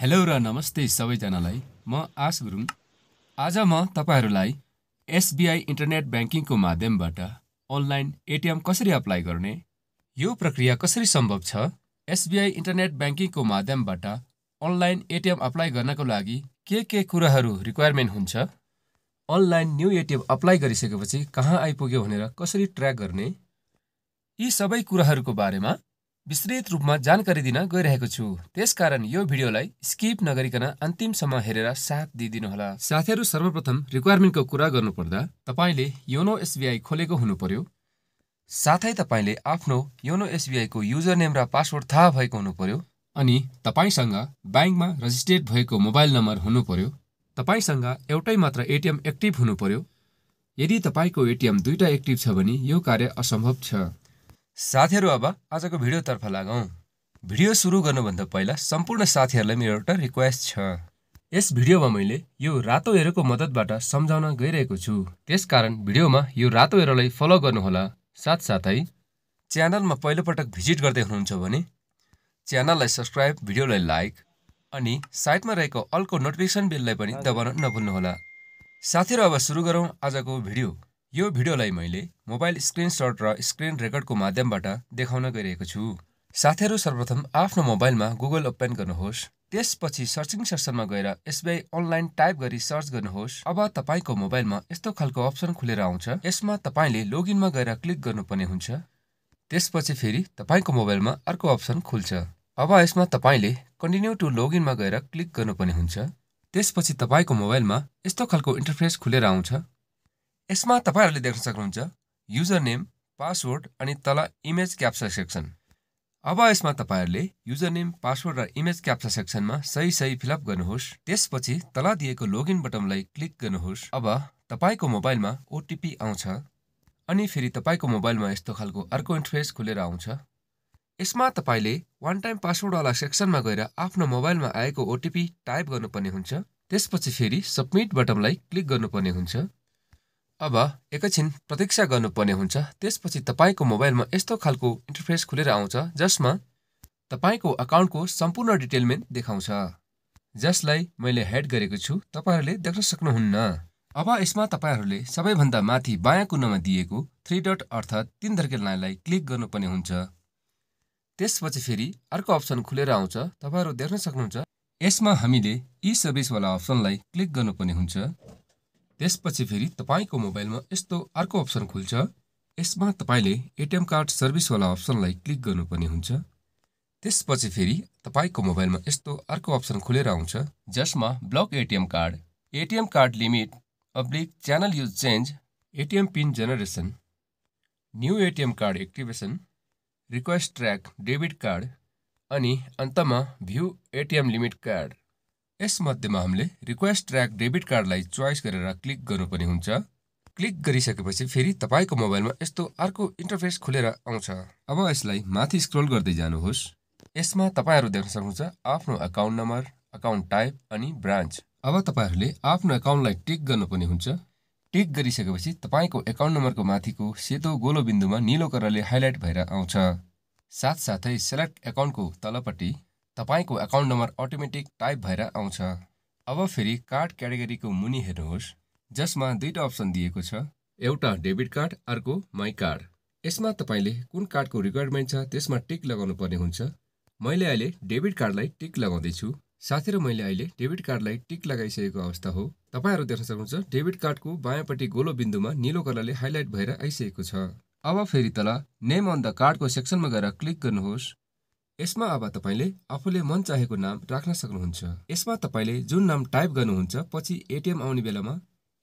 hello र नमस्ते सबैजनालाई म आश गुरुङ आज म तपाईँहरूलाई एसबिआई इन्टरनेट ब्याङ्किङको माध्यमबाट अनलाइन एटिएम कसरी अप्लाई गर्ने यो प्रक्रिया कसरी सम्भव छ एसबिआई इन्टरनेट ब्याङ्किङको माध्यमबाट अनलाइन एटिएम अप्लाई गर्नको लागि के के कुराहरू रिक्वायरमेन्ट हुन्छ अनलाइन न्यु एटिएम अप्लाई गरिसकेपछि कहाँ आइपुग्यो भनेर कसरी ट्र्याक गर्ने यी सबै कुराहरूको बारेमा विस्तृत रूपमा जानकारी दिन गइरहेको छु त्यसकारण यो भिडियोलाई स्किप नगरिकन अन्तिमसम्म हेरेर साथ दिइदिनुहोला साथीहरू सर्वप्रथम रिक्वायरमेन्टको कुरा गर्नुपर्दा तपाईँले योनो एसबिआई खोलेको हुनु पर्यो साथै तपाईँले आफ्नो योनो एसबिआईको युजर नेम र पासवर्ड थाहा भएको हुनु पर्यो अनि तपाईँसँग ब्याङ्कमा रजिस्ट्रेड भएको मोबाइल नम्बर हुनु पर्यो तपाईँसँग एउटै मात्र एटिएम एक्टिभ हुनु पर्यो यदि तपाईँको एटिएम दुईवटा एक्टिभ छ भने यो कार्य असम्भव छ साथीहरू अब आजको भिडियोतर्फ लागौँ भिडियो सुरु गर्नुभन्दा पहिला सम्पूर्ण साथीहरूलाई मेरो एउटा रिक्वेस्ट छ यस भिडियोमा मैले यो रातो हेरोको मद्दतबाट सम्झाउन गइरहेको छु त्यसकारण भिडियोमा यो रातो हेरोलाई फलो गर्नुहोला साथसाथै च्यानलमा पहिलोपटक भिजिट गर्दै हुनुहुन्छ भने च्यानललाई सब्सक्राइब भिडियोलाई लाइक अनि साइडमा रहेको अल्को नोटिफिकेसन बेललाई पनि दबाउन नभुल्नुहोला साथीहरू अब सुरु गरौँ आजको भिडियो यो भिडियोलाई मैले मोबाइल स्क्रिनसट र स्क्रिन रेकर्डको माध्यमबाट देखाउन गइरहेको छु साथीहरू सर्वप्रथम आफ्नो मोबाइलमा गुगल ओपन गर्नुहोस् त्यसपछि सर्चिङ सेक्सनमा गएर एसबिआई अनलाइन टाइप गरी सर्च गर्नुहोस् अब तपाईँको मोबाइलमा यस्तो खालको अप्सन खुलेर आउँछ यसमा तपाईँले लगइनमा गएर क्लिक गर्नुपर्ने हुन्छ त्यसपछि फेरि तपाईँको मोबाइलमा अर्को अप्सन खुल्छ अब यसमा तपाईँले कन्टिन्यू टु लगइनमा गएर क्लिक गर्नुपर्ने हुन्छ त्यसपछि तपाईँको मोबाइलमा यस्तो खालको इन्टरफेस खुलेर आउँछ यसमा तपाईँहरूले देख्न सक्नुहुन्छ युजर नेम पासवर्ड अनि तल इमेज क्याप्सा सेक्सन अब यसमा तपाईँहरूले युजर नेम पासवर्ड र इमेज क्याप्सा सेक्सनमा सही सही फिलअप गर्नुहोस् त्यसपछि तल दिएको लगइन बटनलाई क्लिक गर्नुहोस् अब तपाईँको मोबाइलमा ओटिपी आउँछ अनि फेरि तपाईँको मोबाइलमा यस्तो खालको अर्को इन्टरफेस खुलेर आउँछ यसमा तपाईँले वान टाइम पासवर्डवाला सेक्सनमा गएर आफ्नो मोबाइलमा आएको ओटिपी टाइप गर्नुपर्ने हुन्छ त्यसपछि फेरि सबमिट बटनलाई क्लिक गर्नुपर्ने हुन्छ अब एकैछिन प्रतीक्षा गर्नुपर्ने हुन्छ त्यसपछि तपाईँको मोबाइलमा यस्तो खालको इन्टरफेस खुलेर आउँछ जसमा तपाईँको अकाउन्टको सम्पूर्ण डिटेलमेन्ट देखाउँछ जसलाई मैले हेड गरेको छु तपाईँहरूले देख्न सक्नुहुन्न अब यसमा तपाईँहरूले सबैभन्दा माथि बायाँ कुनामा दिएको थ्री डट अर्थात् तिन लाइनलाई क्लिक गर्नुपर्ने हुन्छ त्यसपछि फेरि अर्को अप्सन खुलेर आउँछ तपाईँहरू देख्न सक्नुहुन्छ यसमा हामीले ई सर्भिसवाला अप्सनलाई क्लिक गर्नुपर्ने हुन्छ त्यसपछि फेरि तपाईँको मोबाइलमा यस्तो अर्को अप्सन खुल्छ यसमा तपाईँले एटिएम कार्ड सर्भिसवाला अप्सनलाई क्लिक गर्नुपर्ने हुन्छ त्यसपछि फेरि तपाईँको मोबाइलमा यस्तो अर्को अप्सन खुलेर आउँछ जसमा block ATM card ATM card limit public channel use change ATM pin generation new ATM card activation request track debit card अनि अन्तमा भ्यू एटिएम लिमिट कार्ड यसमध्येमा हामीले रिक्वेस्ट ट्र्याक डेबिट कार्डलाई चोइस गरेर क्लिक गर्नुपर्ने हुन्छ क्लिक गरिसकेपछि फेरि तपाईँको मोबाइलमा यस्तो अर्को इन्टरफेस खुलेर आउँछ अब यसलाई माथि स्क्रोल गर्दै जानुहोस् यसमा तपाईँहरू देख्न सक्नुहुन्छ आफ्नो अकाउन्ट नम्बर अकाउन्ट टाइप अनि ब्रान्च अब तपाईँहरूले आफ्नो एकाउन्टलाई टिक गर्नुपर्ने हुन्छ टिक गरिसकेपछि तपाईँको एकाउन्ट नम्बरको माथिको सेतो गोलो बिन्दुमा निलो कलरले हाइलाइट भएर आउँछ साथसाथै सेलेक्ट एकाउन्टको तलपट्टि तपाईँको एकाउन्ट नम्बर अटोमेटिक टाइप भएर आउँछ अब फेरि कार्ड क्याटेगोरीको मुनि हेर्नुहोस् जसमा दुईवटा अप्सन दिएको छ एउटा डेबिट कार्ड अर्को माई कार्ड यसमा तपाईँले कुन कार्डको रिक्वायरमेन्ट छ त्यसमा टिक लगाउनु पर्ने हुन्छ मैले अहिले डेबिट कार्डलाई टिक लगाउँदैछु साथै र मैले अहिले डेबिट कार्डलाई टिक लगाइसकेको अवस्था हो तपाईँहरू देख्न सक्नुहुन्छ डेबिट कार्डको बायाँपट्टि गोलो बिन्दुमा निलो कलरले हाइलाइट भएर आइसकेको छ अब फेरि तल नेम अन द कार्डको सेक्सनमा गएर क्लिक गर्नुहोस् यसमा अब तपाईँले आफूले मन चाहेको नाम राख्न सक्नुहुन्छ यसमा तपाईँले जुन नाम टाइप गर्नुहुन्छ पछि एटिएम आउने बेलामा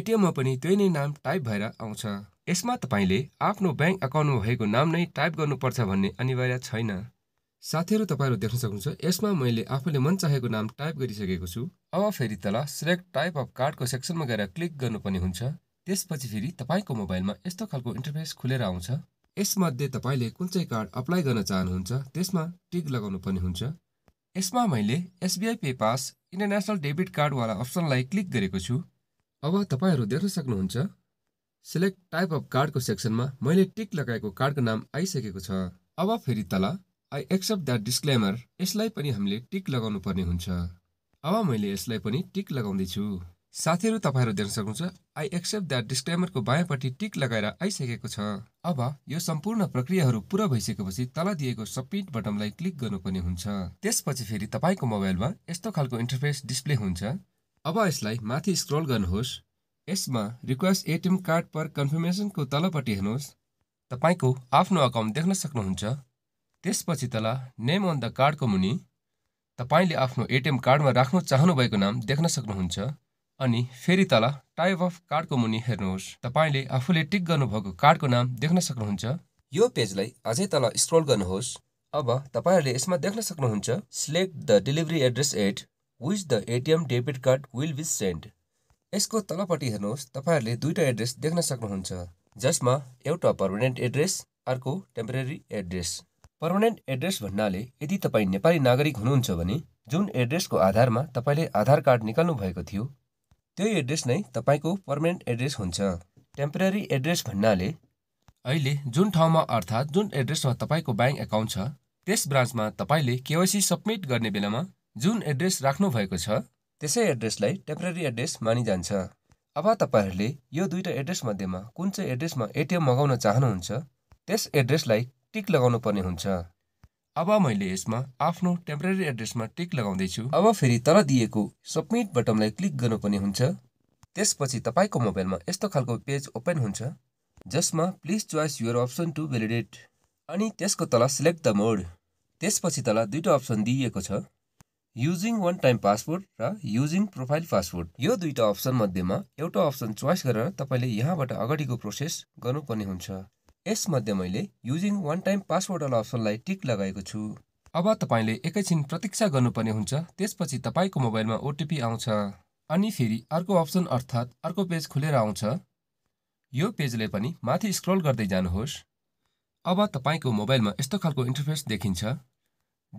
एटिएममा पनि त्यही नै नाम टाइप भएर आउँछ यसमा तपाईँले आफ्नो ब्याङ्क अकाउन्टमा भएको नाम नै टाइप गर्नुपर्छ भन्ने अनिवार्य छैन साथीहरू तपाईँहरू देख्न सक्नुहुन्छ यसमा मैले आफूले मन चाहेको नाम टाइप गरिसकेको छु अब फेरि तल सिलेक्ट टाइप अफ कार्डको सेक्सनमा गएर क्लिक गर्नुपर्ने हुन्छ त्यसपछि फेरि तपाईँको मोबाइलमा यस्तो खालको इन्टरफेस खुलेर आउँछ यसमध्ये तपाईँले कुन चाहिँ कार्ड अप्लाई गर्न चाहनुहुन्छ त्यसमा टिक लगाउनु पर्ने हुन्छ यसमा मैले SBI pay pass international debit कार्डवाला अप्सनलाई क्लिक गरेको छु अब तपाईँहरू देख्न सक्नुहुन्छ सिलेक्ट टाइप अफ कार्डको सेक्सनमा मैले टिक लगाएको कार्डको नाम आइसकेको छ अब फेरि तल आई एक्सेप्ट द्याट डिस्क्लेमर यसलाई पनि हामीले टिक लगाउनु पर्ने हुन्छ अब मैले यसलाई पनि टिक लगाउँदैछु साथीहरू तपाईँहरू देख्न सक्नुहुन्छ आई एक्सेप्ट द्याट डिस्क्लेमरको बायाँपट्टि टिक लगाएर आइसकेको छ अब यो सम्पूर्ण प्रक्रियाहरू पुरा भइसकेपछि तल दिएको सबमिट बटनलाई क्लिक गर्नुपर्ने हुन्छ त्यसपछि फेरि तपाईँको मोबाइलमा यस्तो खालको इन्टरफेस डिस्प्ले हुन्छ अब यसलाई माथि स्क्रोल गर्नुहोस् यसमा रिक्वेस्ट एटिएम कार्ड पर कन्फर्मेसनको तलपट्टि हेर्नुहोस् तपाईँको आफ्नो अकाउन्ट देख्न सक्नुहुन्छ त्यसपछि तल नेम अन द कार्डको मुनि तपाईँले आफ्नो एटिएम कार्डमा राख्न चाहनुभएको नाम देख्न सक्नुहुन्छ अनि फेरि तल टाइप अफ कार्डको मुनि हेर्नुहोस् तपाईँले आफूले टिक गर्नुभएको कार्डको नाम देख्न सक्नुहुन्छ यो पेजलाई अझै तल स्क्रोल गर्नुहोस् अब तपाईँहरूले यसमा देख्न सक्नुहुन्छ select the delivery address at which the ATM debit card will be send यसको तलपट्टि हेर्नुहोस् तपाईँहरूले दुईवटा एड्रेस देख्न सक्नुहुन्छ जसमा एउटा पर्मानेन्ट एड्रेस अर्को टेम्परेरी एड्रेस पर्मानेन्ट एड्रेस भन्नाले यदि तपाईँ नेपाली नागरिक हुनुहुन्छ भने जुन एड्रेसको आधारमा तपाईँले आधार कार्ड निकाल्नु भएको थियो त्यो एड्रेस नै तपाईँको पर्मानेन्ट एड्रेस हुन्छ टेम्परेरी एड्रेस भन्नाले अहिले जुन ठाउँमा अर्थात् जुन एड्रेसमा तपाईँको ब्याङ्क एकाउन्ट छ त्यस ब्रान्चमा तपाईँले केवाइसी सब्मिट गर्ने बेलामा जुन एड्रेस राख्नुभएको छ त्यसै एड्रेसलाई टेम्परेरी एड्रेस मानिजान्छ अब तपाईँहरूले यो दुईवटा एड्रेसमध्येमा कुन चाहिँ एड्रेसमा एटिएम मगाउन चाहनुहुन्छ त्यस एड्रेसलाई टिक लगाउनु पर्ने हुन्छ अब मैले यसमा आफ्नो टेम्परेरी एड्रेसमा टिक लगाउँदैछु अब फेरि तल दिएको सबमिट बटनलाई क्लिक गर्नुपर्ने हुन्छ त्यसपछि तपाईँको मोबाइलमा यस्तो खालको पेज ओपन हुन्छ जसमा please choice your option to validate अनि त्यसको तल सिलेक्ट द मोड त्यसपछि तल दुईवटा अप्सन दिइएको छ युजिङ वान टाइम पासवर्ड र युजिङ प्रोफाइल पासवर्ड यो दुईवटा अप्सन मध्येमा एउटा अप्सन चोइस गरेर तपाईँले यहाँबाट अगाडिको प्रोसेस गर्नुपर्ने हुन्छ यसमध्ये मैले युजिङ वान टाइम पासवर्ड अल अप्सनलाई टिक लगाएको छु अब तपाईँले एकैछिन प्रतीक्षा गर्नुपर्ने हुन्छ त्यसपछि तपाईँको मोबाइलमा ओटिपी आउँछ अनि फेरि अर्को अप्सन अर्थात् अर्को पेज खुलेर आउँछ यो पेजले पनि माथि स्क्रोल गर्दै जानुहोस् अब तपाईँको मोबाइलमा यस्तो खालको इन्टरफेस देखिन्छ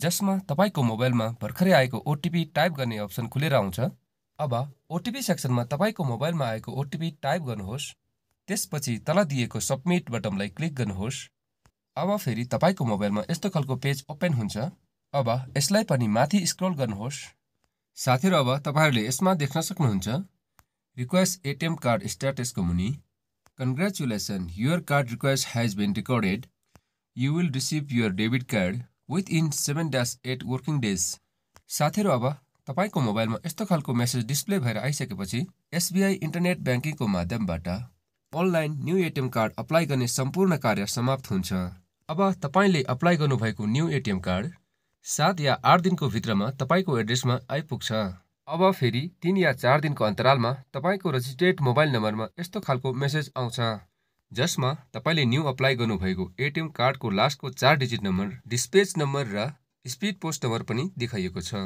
जसमा तपाईँको मोबाइलमा भर्खरै आएको ओटिपी टाइप गर्ने अप्सन खुलेर आउँछ अब ओटिपी सेक्सनमा तपाईँको मोबाइलमा आएको ओटिपी टाइप गर्नुहोस् त्यसपछि तल दिएको सबमिट बटनलाई क्लिक गर्नुहोस् अब फेरि तपाईँको मोबाइलमा यस्तो खालको पेज ओपन हुन्छ अब यसलाई पनि माथि स्क्रोल गर्नुहोस् साथीहरू अब तपाईँहरूले यसमा देख्न सक्नुहुन्छ रिक्वेस्ट एटिएम कार्ड स्ट्याटसको मुनि congratulation your card request has been recorded you will receive your debit card within seven dash eight working days साथीहरू अब तपाईँको मोबाइलमा यस्तो खालको मेसेज डिस्प्ले भएर आइसकेपछि एसबिआई इन्टरनेट ब्याङ्किङको माध्यमबाट online new ATM card apply गर्ने सम्पूर्ण कार्य समाप्त हुन्छ अब तपाईँले अप्लाई गर्नुभएको न्यू एटिएम कार्ड सात या आठ दिनको भित्रमा तपाईँको एड्रेसमा आइपुग्छ अब फेरि तिन या चार दिनको अन्तरालमा तपाईँको रजिस्ट्रेड मोबाइल नम्बरमा यस्तो खालको मेसेज आउँछ जसमा तपाईँले न्यू अप्लाई गर्नुभएको एटिएम कार्डको लास्टको चार डिजिट नम्बर डिस्पेच नम्बर र स्पिड पोस्ट नम्बर पनि देखाइएको छ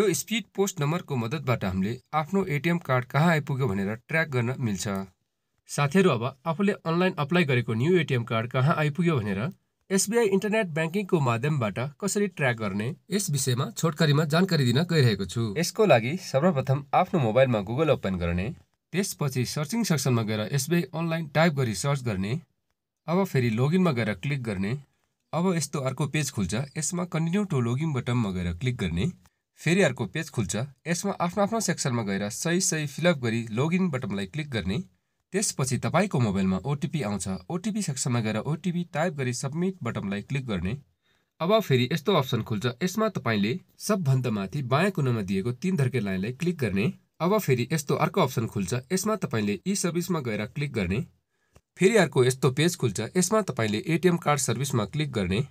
यो स्पिड पोस्ट नम्बरको मद्दतबाट हामीले आफ्नो एटिएम कार्ड कहाँ आइपुग्यो भनेर ट्र्याक गर्न मिल्छ साथीहरू अब आफूले अनलाइन अप्लाई गरेको न्यू एटिएम कार्ड कहाँ आइपुग्यो भनेर एसबिआई इन्टरनेट ब्याङ्किङको माध्यमबाट कसरी ट्र्याक गर्ने यस विषयमा छोटकरीमा जानकारी दिन गइरहेको छु यसको लागि सर्वप्रथम आफ्नो मोबाइलमा गुगल ओपन गर्ने त्यसपछि सर्चिङ सेक्सनमा गएर एसबिआई अनलाइन टाइप गरी सर्च गर्ने अब फेरि लगइनमा गएर क्लिक गर्ने अब यस्तो अर्को पेज खुल्छ यसमा कन्टिन्यू टु लगइन बटनमा गएर क्लिक गर्ने फेरि अर्को पेज खुल्छ यसमा आफ्नो आफ्नो सेक्सनमा गएर सही सही फिलअप गरी लगइन बटनलाई क्लिक गर्ने त्यसपछि तपाईँको मोबाइलमा ओटिपी आउँछ ओटिपी सेक्सनमा गएर ओटिपी टाइप गरी सबमिट बटनलाई क्लिक गर्ने अब फेरि यस्तो अप्सन खुल्छ यसमा तपाईँले सबभन्दा माथि बायाँ कुनामा दिएको तिन धर्के लाइनलाई क्लिक गर्ने अब फेरि यस्तो अर्को अप्सन खुल्छ यसमा तपाईँले ई सर्भिसमा गएर क्लिक गर्ने फेरि अर्को यस्तो पेज खुल्छ यसमा तपाईँले एटिएम कार्ड सर्भिसमा क्लिक गर्ने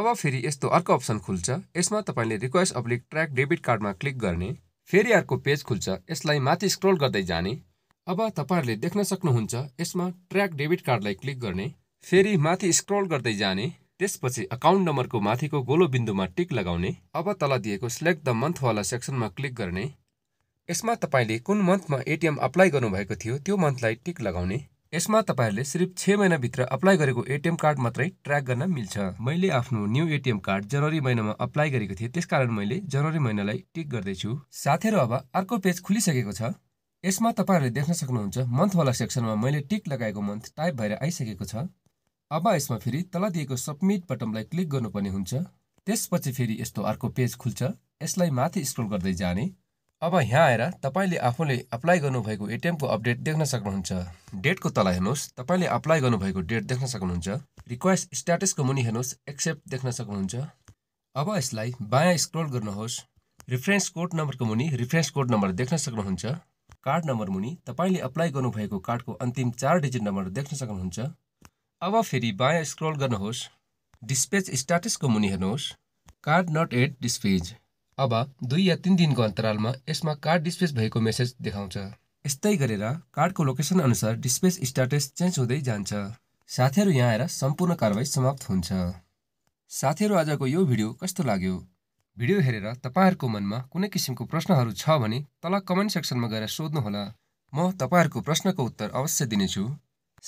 अब फेरि यस्तो अर्को अप्सन खुल्छ यसमा तपाईँले रिक्वेस्ट अब्लिक ट्र्याक डेबिट कार्डमा क्लिक गर्ने फेरि अर्को पेज खुल्छ यसलाई माथि स्क्रोल गर्दै जाने अब तपाईँहरूले देख्न सक्नुहुन्छ यसमा ट्र्याक डेबिट कार्डलाई क्लिक गर्ने फेरि माथि स्क्रल गर्दै जाने त्यसपछि अकाउन्ट नम्बरको माथिको गोलो बिन्दुमा टिक लगाउने अब तल दिएको सिलेक्ट द मन्थवाला सेक्सनमा क्लिक गर्ने यसमा तपाईँले कुन मन्थमा एटिएम अप्लाई गर्नुभएको थियो त्यो मन्थलाई टिक लगाउने यसमा तपाईँहरूले सिर्फ छ महिनाभित्र अप्लाई गरेको एटिएम कार्ड मात्रै ट्र्याक गर्न मिल्छ मैले आफ्नो न्यु एटिएम कार्ड जनवरी महिनामा अप्लाई गरेको थिएँ त्यसकारण मैले जनवरी महिनालाई टिक गर्दैछु साथीहरू अब अर्को पेज खुलिसकेको छ यसमा तपाईँहरूले देख्न सक्नुहुन्छ मन्थवाला सेक्सनमा मैले टिक लगाएको मन्थ टाइप भएर आइसकेको छ अब यसमा फेरि तल दिएको सबमिट बटनलाई क्लिक गर्नुपर्ने हुन्छ त्यसपछि फेरि यस्तो अर्को पेज खुल्छ यसलाई माथि स्क्रोल गर्दै जाने अब यहाँ आएर तपाईँले आफूले अप्लाई गर्नुभएको एटिएमको अपडेट देख्न सक्नुहुन्छ डेटको तल हेर्नुहोस् तपाईँले अप्लाई गर्नुभएको डेट देख्न सक्नुहुन्छ रिक्वेस्ट स्ट्याटसको मुनि हेर्नुहोस् एक्सेप्ट देख्न सक्नुहुन्छ अब यसलाई बायाँ स्क्रोल गर्नुहोस् रिफरेन्स कोड नम्बरको मुनि रिफरेन्स कोड नम्बर देख्न सक्नुहुन्छ कार्ड नम्बर मुनि तपाईँले अप्लाई गर्नुभएको कार्डको अन्तिम चार डिजिट नम्बर देख्न सक्नुहुन्छ अब फेरि बायाँ स्क्रोल गर्नुहोस् डिस्पेच स्ट्याटसको मुनि हेर्नुहोस् कार्ड नट एट डिस्पेज अब दुई या तिन दिनको अन्तरालमा यसमा कार्ड डिस्पेज भएको मेसेज देखाउँछ यस्तै गरेर कार्डको लोकेसन अनुसार डिस्पेच स्ट्याटस चेन्ज हुँदै जान्छ साथीहरू यहाँ आएर सम्पूर्ण कारवाही समाप्त हुन्छ साथीहरू आजको यो भिडियो कस्तो लाग्यो भिडियो हेरेर तपाईँहरूको मनमा कुनै किसिमको प्रश्नहरू छ भने तल कमेन्ट सेक्सनमा गएर सोध्नुहोला म तपाईँहरूको प्रश्नको उत्तर अवश्य दिनेछु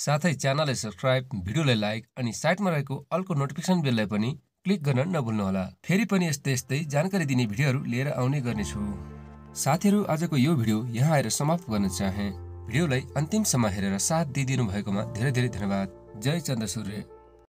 साथै च्यानललाई सब्सक्राइब भिडियोलाई लाइक अनि साइटमा रहेको अलको नोटिफिकेसन बेललाई पनि क्लिक गर्न नभुल्नुहोला फेरि पनि यस्तै यस्तै जानकारी दिने भिडियोहरू लिएर आउने गर्नेछु साथीहरू आजको यो भिडियो यहाँ आएर समाप्त गर्न चाहे भिडियोलाई अन्तिमसम्म हेरेर साथ दिइदिनु भएकोमा धेरै धेरै धन्यवाद जय चन्द्र सूर्य